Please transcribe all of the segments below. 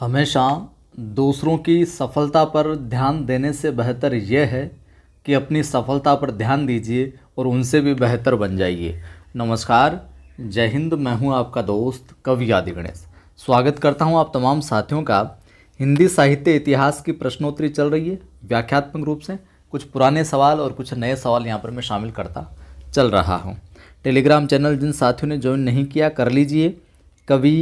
हमेशा दूसरों की सफलता पर ध्यान देने से बेहतर यह है कि अपनी सफलता पर ध्यान दीजिए और उनसे भी बेहतर बन जाइए नमस्कार जय हिंद मैं हूं आपका दोस्त कवि आदि गणेश स्वागत करता हूं आप तमाम साथियों का हिंदी साहित्य इतिहास की प्रश्नोत्तरी चल रही है व्याख्यात्मक रूप से कुछ पुराने सवाल और कुछ नए सवाल यहाँ पर मैं शामिल करता चल रहा हूँ टेलीग्राम चैनल जिन साथियों ने ज्वाइन नहीं किया कर लीजिए कवि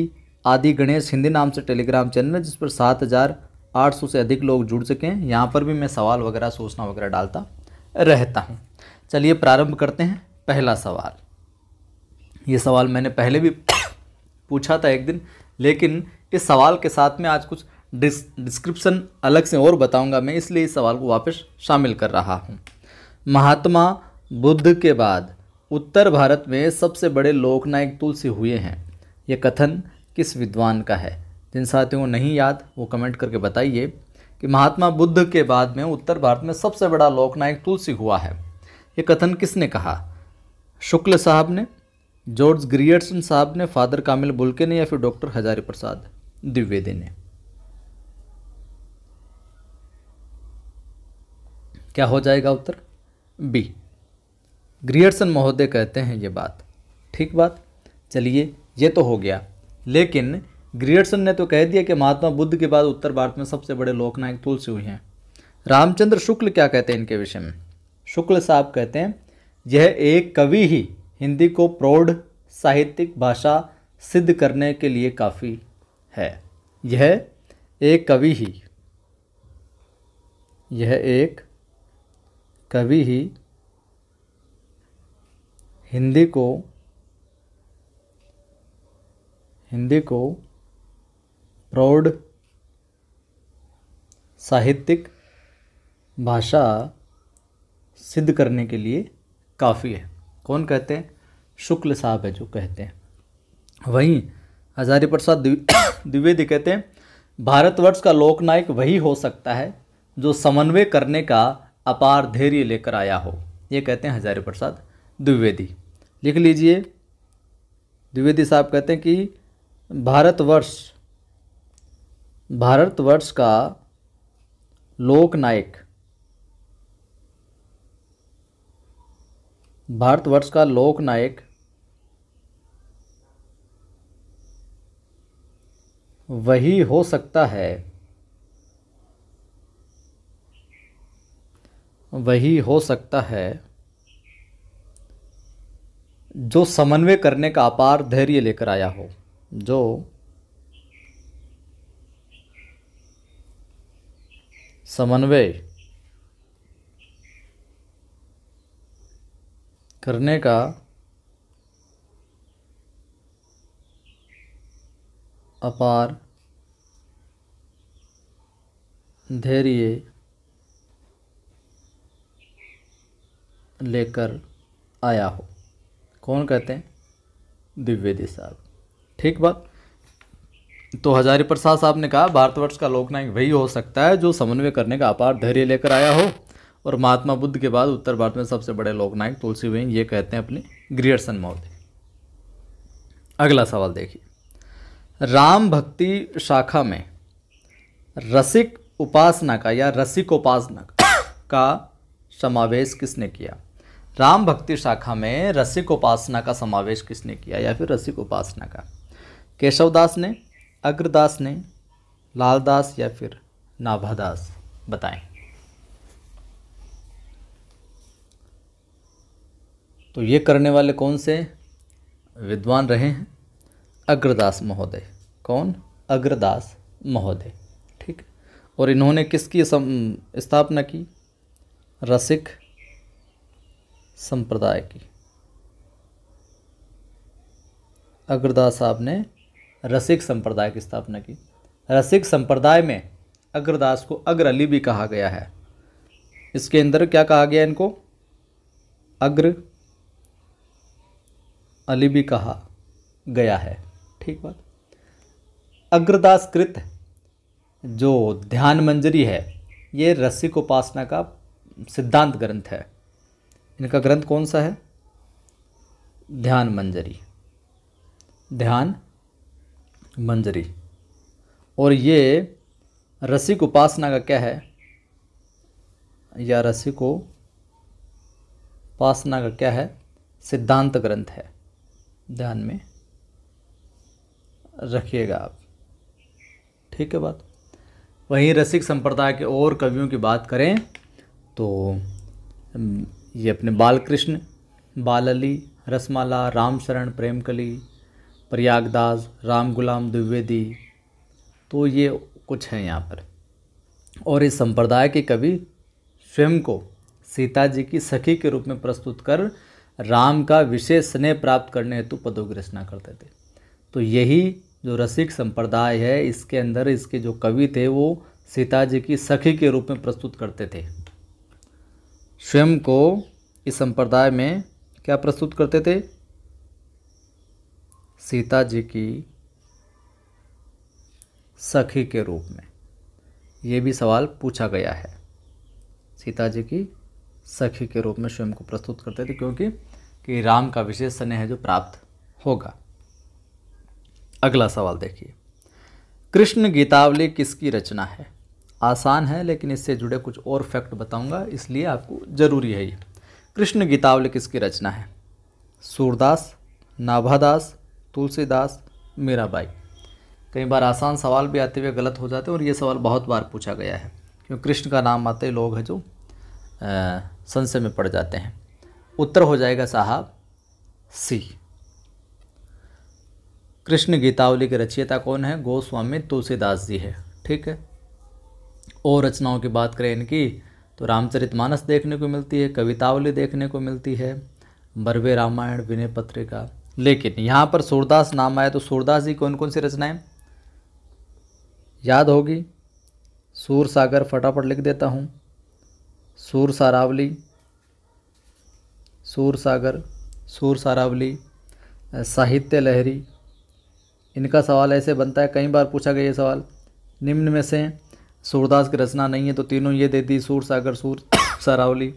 आदि गणेश हिंदी नाम से टेलीग्राम चैनल है जिस पर सात हज़ार आठ सौ से अधिक लोग जुड़ चुके हैं यहाँ पर भी मैं सवाल वगैरह सूचना वगैरह डालता रहता हूँ चलिए प्रारंभ करते हैं पहला सवाल ये सवाल मैंने पहले भी पूछा था एक दिन लेकिन इस सवाल के साथ में आज कुछ डिस डिस्क्रिप्सन अलग से और बताऊंगा मैं इसलिए इस सवाल को वापस शामिल कर रहा हूँ महात्मा बुद्ध के बाद उत्तर भारत में सबसे बड़े लोकनायक तुलसी हुए हैं यह कथन किस विद्वान का है जिन साथियों को नहीं याद वो कमेंट करके बताइए कि महात्मा बुद्ध के बाद में उत्तर भारत में सबसे बड़ा लोकनायक तुलसी हुआ है ये कथन किसने कहा शुक्ल साहब ने जॉर्ज ग्रियर्सन साहब ने फादर कामिल बुल्के ने या फिर डॉक्टर हजारी प्रसाद द्विवेदी ने क्या हो जाएगा उत्तर बी ग्रियर्सन महोदय कहते हैं ये बात ठीक बात चलिए ये तो हो गया लेकिन ग्रियर्सन ने तो कह दिया कि महात्मा बुद्ध के बाद उत्तर भारत में सबसे बड़े लोकनायक तुलसी हुई हैं रामचंद्र शुक्ल क्या कहते हैं इनके विषय में शुक्ल साहब कहते हैं यह एक कवि ही हिंदी को प्रौढ़ साहित्यिक भाषा सिद्ध करने के लिए काफ़ी है यह एक कवि ही यह एक कवि ही हिंदी को हिंदी को प्रौढ़ साहित्यिक भाषा सिद्ध करने के लिए काफ़ी है कौन कहते हैं शुक्ल साहब है जो कहते हैं वहीं हजारी प्रसाद द्विवेदी कहते हैं भारतवर्ष का लोकनायक वही हो सकता है जो समन्वय करने का अपार धैर्य लेकर आया हो ये कहते हैं हजारी प्रसाद द्विवेदी लिख लीजिए द्विवेदी साहब कहते हैं कि भारतवर्ष भारतवर्ष का लोकनायक भारतवर्ष का लोकनायक वही हो सकता है वही हो सकता है जो समन्वय करने का अपार धैर्य लेकर आया हो जो समन्वय करने का अपार धैर्य लेकर आया हो कौन कहते हैं द्विवेदी साहब ठीक बात तो हजारी प्रसाद साहब ने कहा भारतवर्ष का लोकनायक वही हो सकता है जो समन्वय करने का अपार धैर्य लेकर आया हो और महात्मा बुद्ध के बाद उत्तर भारत में सबसे बड़े लोकनायक तुलसी बहन ये कहते हैं अपने ग्रियर्सन महोदय अगला सवाल देखिए राम भक्ति शाखा में रसिक उपासना का या रसिक उपासना का समावेश किसने किया राम भक्ति शाखा में रसिक उपासना का समावेश किसने किया या फिर रसिक उपासना का केशवदास ने अग्रदास ने लालदास या फिर नाभादास बताएं तो ये करने वाले कौन से विद्वान रहे हैं अग्रदास महोदय कौन अग्रदास महोदय ठीक और इन्होंने किसकी स्थापना की रसिक संप्रदाय की अग्रदास साहब ने रसिक संप्रदाय की स्थापना की रसिक संप्रदाय में अग्रदास को अग्र अली भी कहा गया है इसके अंदर क्या कहा गया इनको अग्र अली भी कहा गया है ठीक बात अग्रदास कृत जो ध्यान मंजरी है ये रसिक उपासना का सिद्धांत ग्रंथ है इनका ग्रंथ कौन सा है ध्यान मंजरी ध्यान मंजरी और ये रसिक उपासना का क्या है या रसिक उपासना का क्या है सिद्धांत ग्रंथ है ध्यान में रखिएगा आप ठीक है बात वहीं रसिक संप्रदाय के और कवियों की बात करें तो ये अपने बालकृष्ण बालली रसमाला रामशरण प्रेमकली प्रयागदास राम गुलाम द्विवेदी तो ये कुछ हैं यहाँ पर और इस संप्रदाय के कवि स्वयं को सीता जी की सखी के रूप में प्रस्तुत कर राम का विशेष स्नेह प्राप्त करने हेतु पदों की रचना करते थे तो यही जो रसिक संप्रदाय है इसके अंदर इसके जो कवि थे वो सीता जी की सखी के रूप में प्रस्तुत करते थे स्वयं को इस संप्रदाय में क्या प्रस्तुत करते थे सीता जी की सखी के रूप में ये भी सवाल पूछा गया है सीता जी की सखी के रूप में स्वयं को प्रस्तुत करते थे क्योंकि कि राम का विशेष स्नेह जो प्राप्त होगा अगला सवाल देखिए कृष्ण गीतावली किसकी रचना है आसान है लेकिन इससे जुड़े कुछ और फैक्ट बताऊंगा इसलिए आपको ज़रूरी है ये कृष्ण गीतावली किसकी रचना है सूरदास नाभादास तुलसीदास मीराबाई कई बार आसान सवाल भी आते हुए गलत हो जाते हैं और ये सवाल बहुत बार पूछा गया है क्यों कृष्ण का नाम आते लोग हैं जो संशय में पड़ जाते हैं उत्तर हो जाएगा साहब सी कृष्ण गीतावली के रचयिता कौन है गोस्वामी तुलसीदास जी है ठीक है और रचनाओं की बात करें इनकी तो रामचरितमानस देखने को मिलती है कवितावली देखने को मिलती है बरवे रामायण विनय पत्रिका लेकिन यहाँ पर सूरदास नाम आया तो सूरदास जी कौन कौन सी रचनाएं याद होगी सूर सागर फटाफट लिख देता हूँ सूर सारावली सूर सागर सूर सारावली साहित्य लहरी इनका सवाल ऐसे बनता है कई बार पूछा गया ये सवाल निम्न में से सूरदास की रचना नहीं है तो तीनों ये दे दी सूर सागर सूर सरावली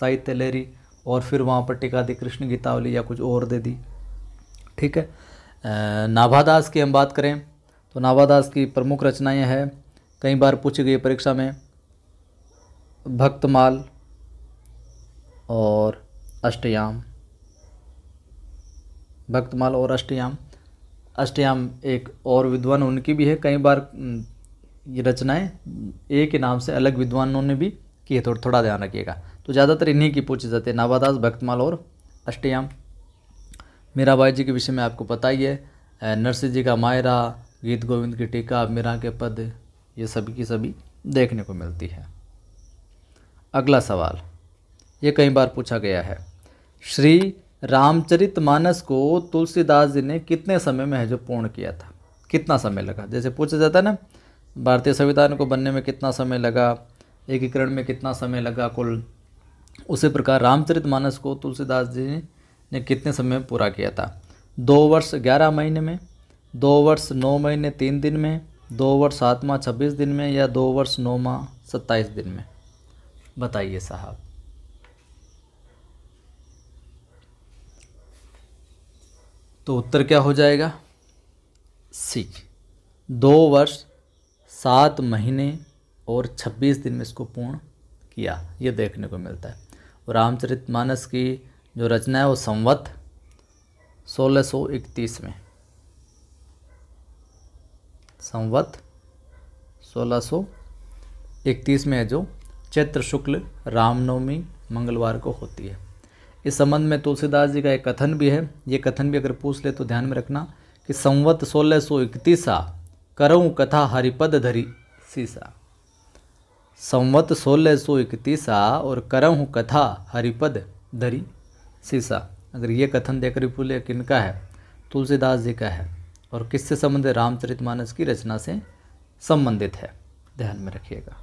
साहित्य लहरी और फिर वहाँ पर टिका दी कृष्ण गीतावली या कुछ और दे दी ठीक है नाभादास की हम बात करें तो नाभादास की प्रमुख रचनाएं हैं कई बार पूछी गई परीक्षा में भक्तमाल और अष्टयाम भक्तमाल और अष्टयाम अष्टयाम एक और विद्वान उनकी भी है कई बार ये रचनाएं एक ही नाम से अलग विद्वानों ने भी की है थोड़ा तो थोड़ा ध्यान रखिएगा तो ज़्यादातर इन्हीं की पूछी जाती है नावादास भक्तमाल और अष्टयाम मीराबाई जी के विषय में आपको पता ही है नरसिंह जी का मायरा गीत गोविंद की टीका मीरा के पद ये सभी की सभी देखने को मिलती है अगला सवाल ये कई बार पूछा गया है श्री रामचरित मानस को तुलसीदास जी ने कितने समय में है जो पूर्ण किया था कितना समय लगा जैसे पूछा जाता है ना भारतीय संविधान को बनने में कितना समय लगा एकीकरण में कितना समय लगा कुल उसी प्रकार रामचरित मानस को तुलसीदास जी ने ने कितने समय में पूरा किया था दो वर्ष ग्यारह महीने में दो वर्ष नौ महीने तीन दिन में दो वर्ष सात माह छब्बीस दिन में या दो वर्ष नौ माह सत्ताईस दिन में बताइए साहब तो उत्तर क्या हो जाएगा सी दो वर्ष सात महीने और छब्बीस दिन में इसको पूर्ण किया ये देखने को मिलता है और रामचरितमानस की जो रचना है वो संवत 1631 में संवत 1631 में है जो चैत्र शुक्ल रामनवमी मंगलवार को होती है इस संबंध में तुलसीदास जी का एक कथन भी है ये कथन भी अगर पूछ ले तो ध्यान में रखना कि संवत सोलह सौ इकतीसा करऊँ कथा हरिपद धरी सीसा संवत सोलह सौ इकतीसा और करऊँ कथा हरिपद धरी सीसा अगर ये कथन देकर विपुल का है तुलसीदास जी का है और किससे संबंधित मानस की रचना से संबंधित है ध्यान में रखिएगा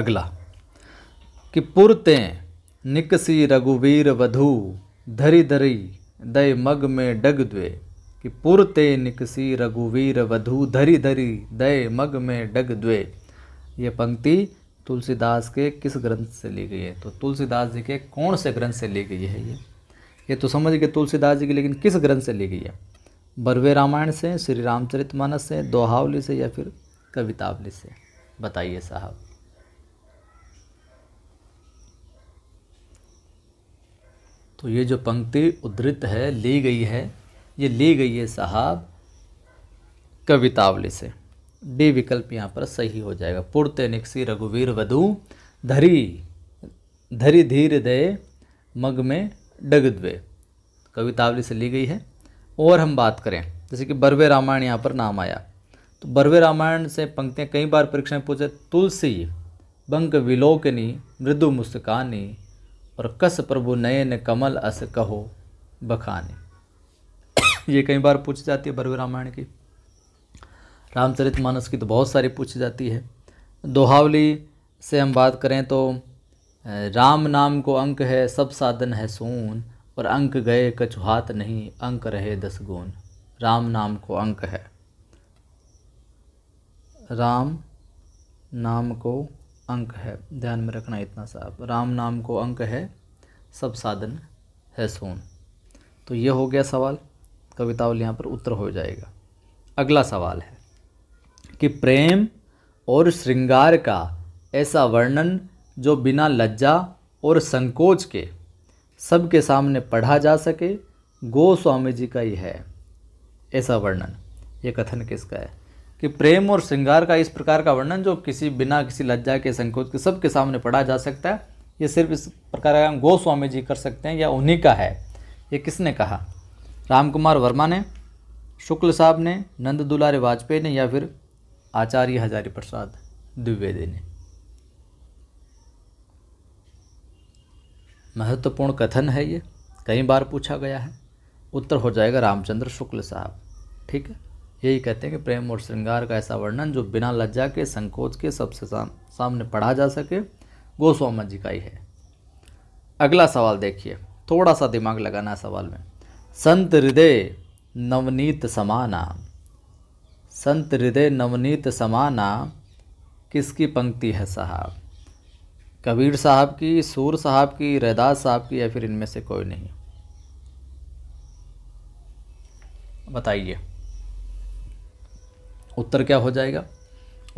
अगला कि पुरते निकसी रघुवीर वधु धरी धरी दय मग में डग द्वे कि पुरते निकसी रघुवीर वधु धरी धरी दय मग में डग द्वे ये पंक्ति तुलसीदास के किस ग्रंथ से ली गई है तो तुलसीदास जी के कौन से ग्रंथ से ली गई है ये ये तो समझ गए तुलसीदास जी की लेकिन किस ग्रंथ से ली गई है बरवे रामायण से श्री रामचरित मानस से दोहावली से या फिर कवितावली से बताइए साहब तो ये जो पंक्ति उद्धृत है ली गई है ये ली गई है साहब कवितावली से डी विकल्प यहाँ पर सही हो जाएगा पुर्त निकसी रघुवीर वधु धरी धरी धीर दे मग में डग द्वे कवितावली से ली गई है और हम बात करें जैसे कि बरवे रामायण यहाँ पर नाम आया तो बरवे रामायण से पंक्तियाँ कई बार परीक्षा में पूछे तुलसी बंक विलोकनी मृदु मुस्कानी और कस प्रभु नयन कमल अस कहो बखानी ये कई बार पूछी जाती है बरवे रामायण की रामचरित मानस की तो बहुत सारी पूछी जाती है दोहावली से हम बात करें तो राम नाम को अंक है सब साधन है सून और अंक गए कछुहात नहीं अंक रहे दस गुण राम नाम को अंक है राम नाम को अंक है ध्यान में रखना इतना साफ राम नाम को अंक है सब साधन है सोन तो ये हो गया सवाल कवितावल यहाँ पर उत्तर हो जाएगा अगला सवाल है कि प्रेम और श्रृंगार का ऐसा वर्णन जो बिना लज्जा और संकोच के सबके सामने पढ़ा जा सके गोस्वामी जी का ही है ऐसा वर्णन ये कथन किसका है कि प्रेम और श्रृंगार का इस प्रकार का वर्णन जो किसी बिना किसी लज्जा के संकोच के सबके सामने पढ़ा जा सकता है ये सिर्फ इस प्रकार का गोस्वामी जी कर सकते हैं या उन्हीं का है ये किसने कहा राम कुमार वर्मा ने शुक्ल साहब ने नंद दुलारे वाजपेयी ने या फिर आचार्य हजारी प्रसाद द्विवेदी ने महत्वपूर्ण कथन है ये कई बार पूछा गया है उत्तर हो जाएगा रामचंद्र शुक्ल साहब ठीक है यही कहते हैं कि प्रेम और श्रृंगार का ऐसा वर्णन जो बिना लज्जा के संकोच के सबसे साम, सामने पढ़ा जा सके गोस्वामा जी का ही है अगला सवाल देखिए थोड़ा सा दिमाग लगाना सवाल में संत हृदय नवनीत समाना संत हृदय नवनीत समाना किसकी पंक्ति है साहब कबीर साहब की सूर साहब की रैदास साहब की या फिर इनमें से कोई नहीं बताइए उत्तर क्या हो जाएगा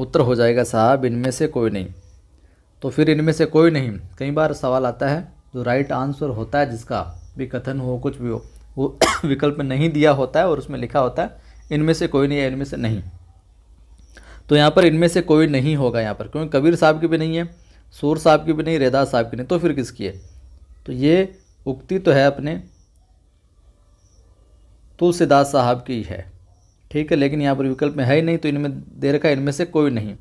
उत्तर हो जाएगा साहब इनमें से कोई नहीं तो फिर इनमें से कोई नहीं कई बार सवाल आता है जो राइट आंसर होता है जिसका भी कथन हो कुछ भी हो वो विकल्प नहीं दिया होता है और उसमें लिखा होता है इनमें से कोई नहीं है इनमें से नहीं तो यहाँ पर इनमें से कोई नहीं होगा यहाँ पर क्योंकि कबीर साहब की भी नहीं है सूर साहब की भी नहीं रेदास साहब की नहीं तो फिर किसकी है तो ये उक्ति तो है अपने तुलसीदास साहब की है ठीक है लेकिन यहाँ पर विकल्प में है ही नहीं तो इनमें दे रखा इनमें से कोई नहीं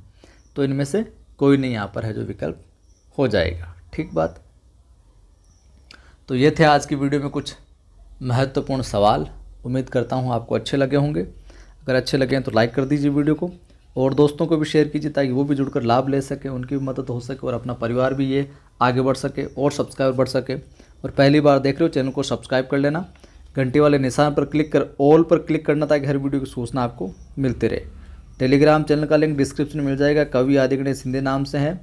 तो इनमें से कोई नहीं यहाँ पर है जो विकल्प हो जाएगा ठीक बात तो ये थे आज की वीडियो में कुछ महत्वपूर्ण सवाल उम्मीद करता हूँ आपको अच्छे लगे होंगे अगर अच्छे लगें तो लाइक कर दीजिए वीडियो को और दोस्तों को भी शेयर कीजिए ताकि वो भी जुड़कर लाभ ले सकें उनकी भी मदद हो सके और अपना परिवार भी ये आगे बढ़ सके और सब्सक्राइबर बढ़ सके और पहली बार देख रहे हो चैनल को सब्सक्राइब कर लेना घंटे वाले निशान पर क्लिक कर ऑल पर क्लिक करना ताकि हर वीडियो की सूचना आपको मिलती रहे टेलीग्राम चैनल का लिंक डिस्क्रिप्शन में मिल जाएगा कवि गणेश सिंधे नाम से है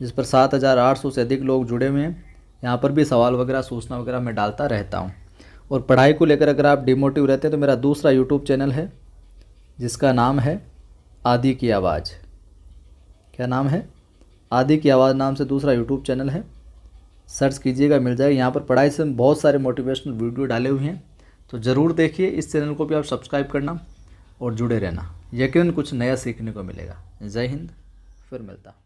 जिस पर सात हज़ार आठ सौ से अधिक लोग जुड़े हुए हैं यहाँ पर भी सवाल वगैरह सूचना वगैरह मैं डालता रहता हूँ और पढ़ाई को लेकर अगर आप डिमोटिव रहते हैं तो मेरा दूसरा यूट्यूब चैनल है जिसका नाम है आदि की आवाज़ क्या नाम है आदि की आवाज़ नाम से दूसरा यूट्यूब चैनल है सर्च कीजिएगा मिल जाएगा यहाँ पर पढ़ाई से बहुत सारे मोटिवेशनल वीडियो डाले हुए हैं तो ज़रूर देखिए इस चैनल को भी आप सब्सक्राइब करना और जुड़े रहना यकीन कुछ नया सीखने को मिलेगा जय हिंद फिर मिलता